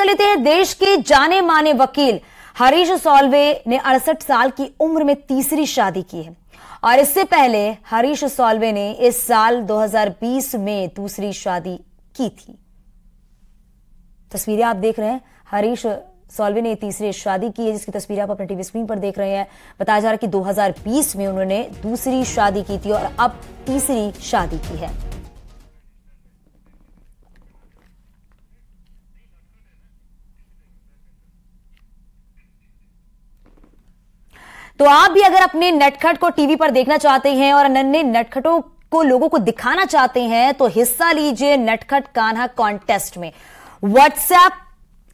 कर लेते हैं देश के जाने माने वकील हरीश सॉल्वे ने अड़सठ साल की उम्र में तीसरी शादी की है और इससे पहले हरीश सॉल्वे ने इस साल 2020 में दूसरी शादी की थी तस्वीरें आप देख रहे हैं हरीश सॉल्वे ने तीसरी शादी की है जिसकी तस्वीरें आप अपने टीवी स्क्रीन पर देख रहे हैं बताया जा रहा है कि 2020 में उन्होंने दूसरी शादी की थी और अब तीसरी शादी की है तो आप भी अगर अपने नटखट को टीवी पर देखना चाहते हैं और अनन्य नटखटों को लोगों को दिखाना चाहते हैं तो हिस्सा लीजिए नटखट कान्हा कॉन्टेस्ट में व्हाट्सएप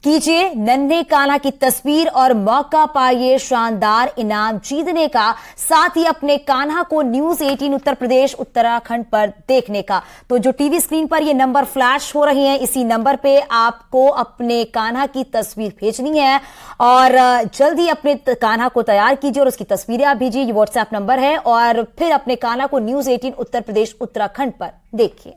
कीजिए नन्हे काना की तस्वीर और मौका पाइए शानदार इनाम जीतने का साथ ही अपने कान्हा को न्यूज 18 उत्तर प्रदेश उत्तराखंड पर देखने का तो जो टीवी स्क्रीन पर ये नंबर फ्लैश हो रहे हैं इसी नंबर पे आपको अपने कान्हा की तस्वीर भेजनी है और जल्द ही अपने कान्हा को तैयार कीजिए और उसकी तस्वीरें आप भेजिए ये व्हाट्सएप नंबर है और फिर अपने कान्हा को न्यूज एटीन उत्तर प्रदेश उत्तराखंड पर देखिए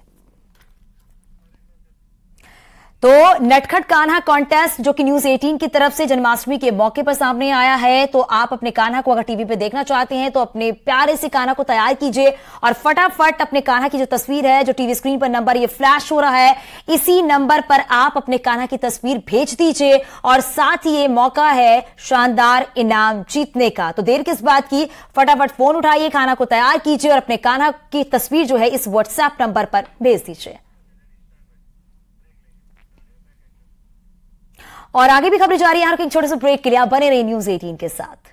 तो नटखट कान्हा कॉन्टेस्ट जो कि न्यूज 18 की तरफ से जन्माष्टमी के मौके पर सामने आया है तो आप अपने कान्हा को अगर टीवी पर देखना चाहते हैं तो अपने प्यारे से कान्हा को तैयार कीजिए और फटाफट अपने कान्हा की जो तस्वीर है जो टीवी स्क्रीन पर नंबर ये फ्लैश हो रहा है इसी नंबर पर आप अपने कान्हा की तस्वीर भेज दीजिए और साथ ही ये मौका है शानदार इनाम जीतने का तो देर किस बात की फटाफट फोन उठाइए कान्हा को तैयार कीजिए और अपने कान्हा की तस्वीर जो है इस व्हाट्सएप नंबर पर भेज दीजिए और आगे भी खबरें जारी हैं एक छोटे से ब्रेक के लिए आप बने रहे न्यूज एटीन के साथ